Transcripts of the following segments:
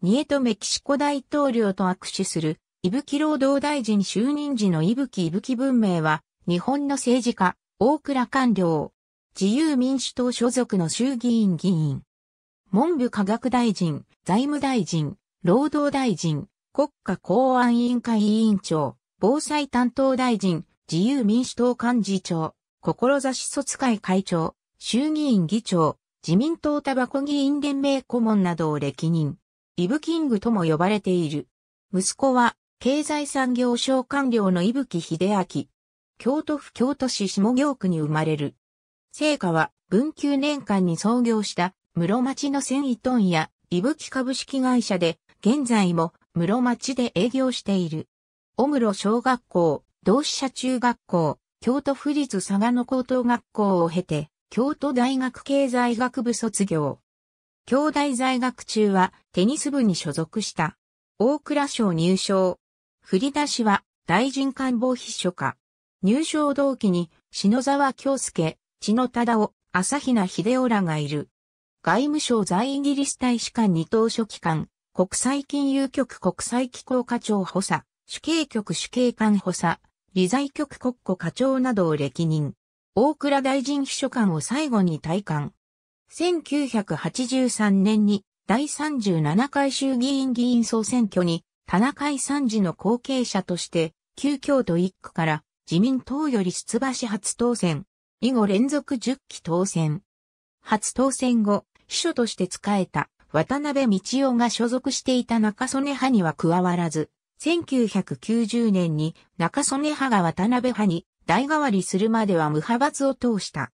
ニエトメキシコ大統領と握手する、伊吹労働大臣就任時の伊吹伊吹文明は、日本の政治家、大倉官僚、自由民主党所属の衆議院議員、文部科学大臣、財務大臣、労働大臣、国家公安委員会委員長、防災担当大臣、自由民主党幹事長、志卒会会長、衆議院議長、自民党タバコ議員連盟顧問などを歴任。イブキングとも呼ばれている。息子は、経済産業省官僚の伊吹秀明。京都府京都市下京区に生まれる。成果は、文久年間に創業した、室町の繊維ンや、伊吹株式会社で、現在も、室町で営業している。小室小学校、同志社中学校、京都府立嵯峨野高等学校を経て、京都大学経済学部卒業。京大在学中はテニス部に所属した。大倉省入賞。振り出しは大臣官房秘書課。入賞同期に篠沢京介、千野忠夫、朝比奈秀夫らがいる。外務省在イギリス大使館二等書記官、国際金融局国際機構課長補佐、主計局主計官補佐、理財局国庫課長などを歴任。大倉大臣秘書官を最後に退官。1983年に第37回衆議院議員総選挙に田中井三次の後継者として旧京都一区から自民党より出馬し初当選。以後連続10期当選。初当選後、秘書として仕えた渡辺道夫が所属していた中曽根派には加わらず、1990年に中曽根派が渡辺派に代替わりするまでは無派閥を通した。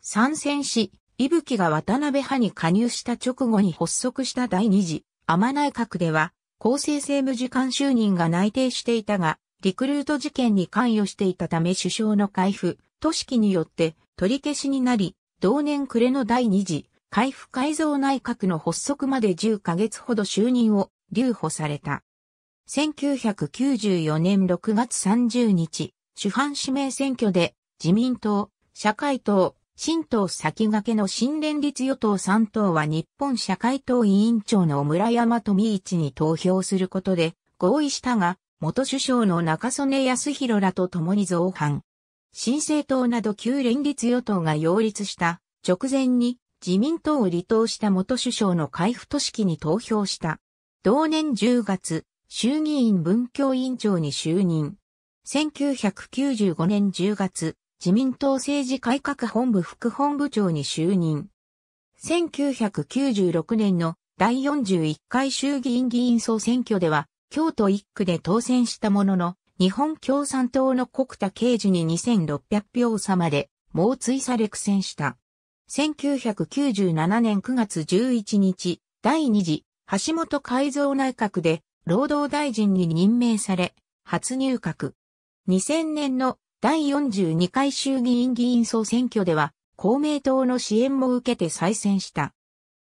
参戦し、伊吹が渡辺派に加入した直後に発足した第二次天内閣では、厚生政務次官就任が内定していたが、リクルート事件に関与していたため首相の回復、都市記によって取り消しになり、同年暮れの第二次回復改造内閣の発足まで10ヶ月ほど就任を留保された。1994年6月30日、主犯指名選挙で自民党、社会党、新党先駆けの新連立与党3党は日本社会党委員長の村山富一に投票することで合意したが、元首相の中曽根康弘らと共に造反。新政党など旧連立与党が擁立した直前に自民党を離党した元首相の海部都市に投票した。同年10月、衆議院文教委員長に就任。1995年10月、自民党政治改革本部副本部長に就任。1996年の第41回衆議院議員総選挙では、京都1区で当選したものの、日本共産党の国田刑事に2600票差まで、猛追され苦戦した。1997年9月11日、第2次、橋本改造内閣で、労働大臣に任命され、初入閣。2000年の第42回衆議院議員総選挙では、公明党の支援も受けて再選した。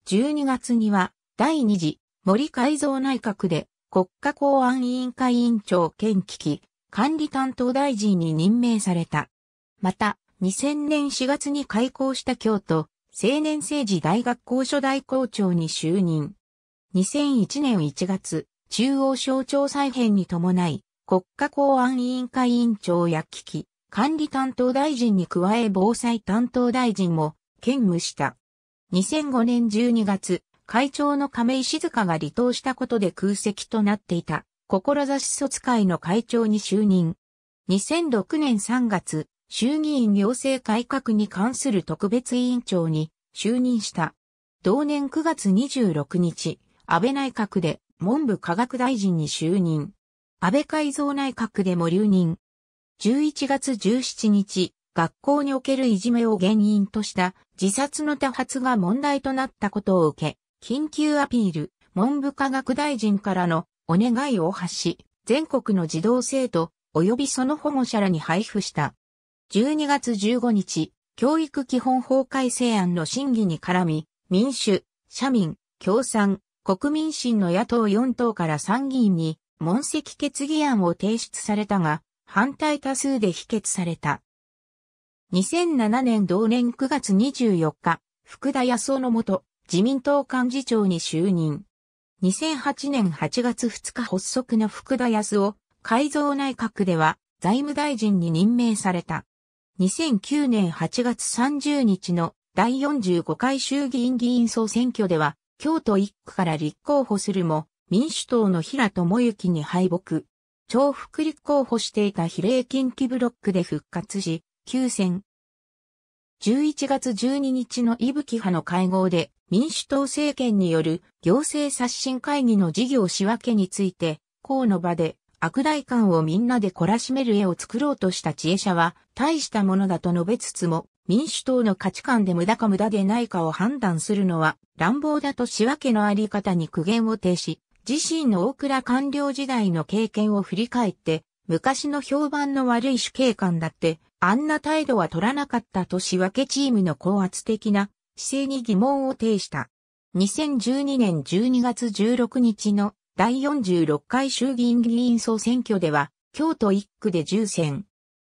12月には、第2次森改造内閣で国家公安委員会委員長兼危機管理担当大臣に任命された。また、2000年4月に開校した京都青年政治大学校初代校長に就任。2001年1月、中央省庁再編に伴い、国家公安委員会委員長や危機管理担当大臣に加え防災担当大臣も兼務した。2005年12月、会長の亀井静香が離党したことで空席となっていた、志卒会の会長に就任。2006年3月、衆議院行政改革に関する特別委員長に就任した。同年9月26日、安倍内閣で文部科学大臣に就任。安倍改造内閣でも留任。11月17日、学校におけるいじめを原因とした自殺の多発が問題となったことを受け、緊急アピール、文部科学大臣からのお願いを発し、全国の児童生徒及びその保護者らに配布した。12月15日、教育基本法改正案の審議に絡み、民主、社民、共産、国民審の野党4党から参議院に問責決議案を提出されたが、反対多数で否決された。2007年同年9月24日、福田康夫のもと、自民党幹事長に就任。2008年8月2日発足の福田康夫、改造内閣では財務大臣に任命された。2009年8月30日の第45回衆議院議員総選挙では、京都1区から立候補するも、民主党の平智之に敗北。重複立候補していた比例近畿ブロックで復活し、休戦。11月12日の伊吹派の会合で民主党政権による行政刷新会議の事業仕分けについて、河の場で悪代官をみんなで懲らしめる絵を作ろうとした知恵者は大したものだと述べつつも、民主党の価値観で無駄か無駄でないかを判断するのは乱暴だと仕分けのあり方に苦言を呈し、自身の大倉官僚時代の経験を振り返って、昔の評判の悪い主警官だって、あんな態度は取らなかったと仕分けチームの高圧的な姿勢に疑問を呈した。2012年12月16日の第46回衆議院議員総選挙では、京都1区で10選。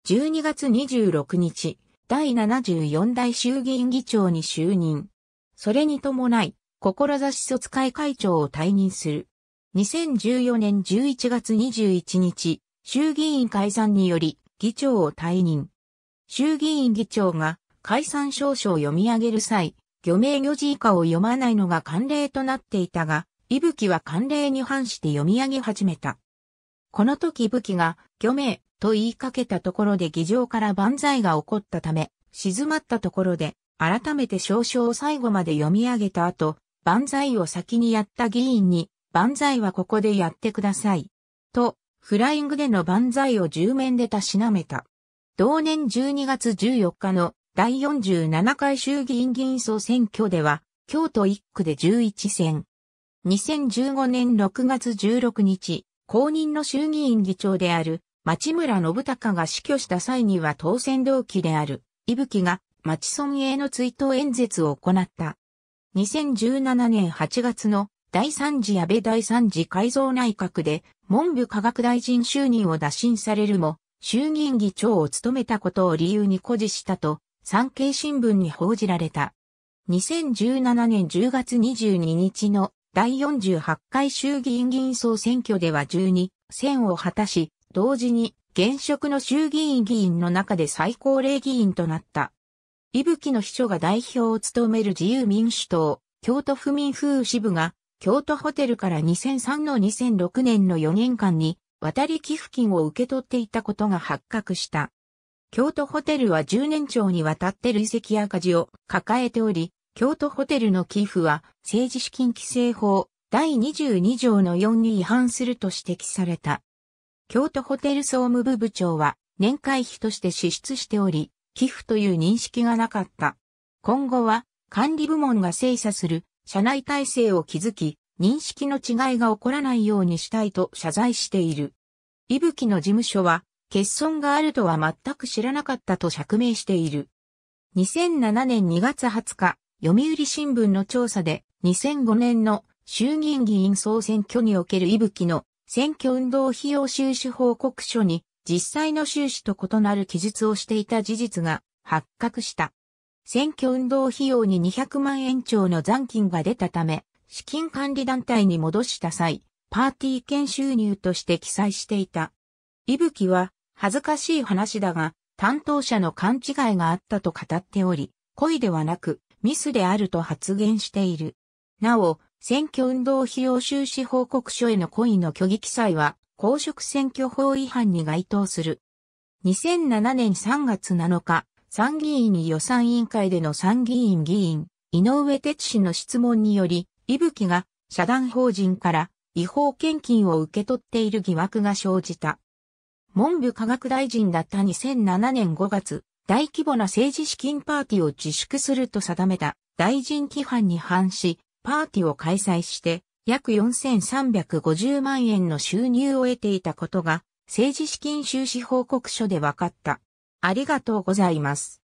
12月26日、第74代衆議院議長に就任。それに伴い、志卒会会長を退任する。2014年11月21日、衆議院解散により議長を退任。衆議院議長が解散証書を読み上げる際、漁名漁字以下を読まないのが慣例となっていたが、伊吹は慣例に反して読み上げ始めた。この時武器が漁名と言いかけたところで議場から万歳が起こったため、静まったところで改めて証書を最後まで読み上げた後、万歳を先にやった議員に万歳はここでやってください。と、フライングでの万歳を10面でたしなめた。同年12月14日の第47回衆議院議員総選挙では、京都1区で11選。2015年6月16日、公認の衆議院議長である、町村信孝が死去した際には当選同期である、伊吹が町村への追悼演説を行った。2017年8月の第三次安倍第三次改造内閣で文部科学大臣就任を打診されるも、衆議院議長を務めたことを理由に誇示したと、産経新聞に報じられた。2017年10月22日の第48回衆議院議員総選挙では12選を果たし、同時に現職の衆議院議員の中で最高齢議員となった。伊吹の秘書が代表を務める自由民主党、京都府民風支部が京都ホテルから2003の2006年の4年間に、渡り寄付金を受け取っていたことが発覚した。京都ホテルは10年長にわたって累積赤字を抱えており、京都ホテルの寄付は政治資金規正法第22条の4に違反すると指摘された。京都ホテル総務部部長は年会費として支出しており、寄付という認識がなかった。今後は管理部門が精査する社内体制を築き、認識の違いが起こらないようにしたいと謝罪している。伊吹の事務所は、欠損があるとは全く知らなかったと釈明している。2007年2月20日、読売新聞の調査で、2005年の衆議院議員総選挙における伊吹の選挙運動費用収支報告書に実際の収支と異なる記述をしていた事実が発覚した。選挙運動費用に200万円超の残金が出たため、資金管理団体に戻した際、パーティー券収入として記載していた。いぶきは、恥ずかしい話だが、担当者の勘違いがあったと語っており、故意ではなく、ミスであると発言している。なお、選挙運動費用収支報告書への故意の虚偽記載は、公職選挙法違反に該当する。2007年3月7日、参議院予算委員会での参議院議員、井上哲氏の質問により、伊吹が社団法人から違法献金を受け取っている疑惑が生じた。文部科学大臣だった2007年5月、大規模な政治資金パーティーを自粛すると定めた大臣規範に反し、パーティーを開催して、約4350万円の収入を得ていたことが、政治資金収支報告書で分かった。ありがとうございます。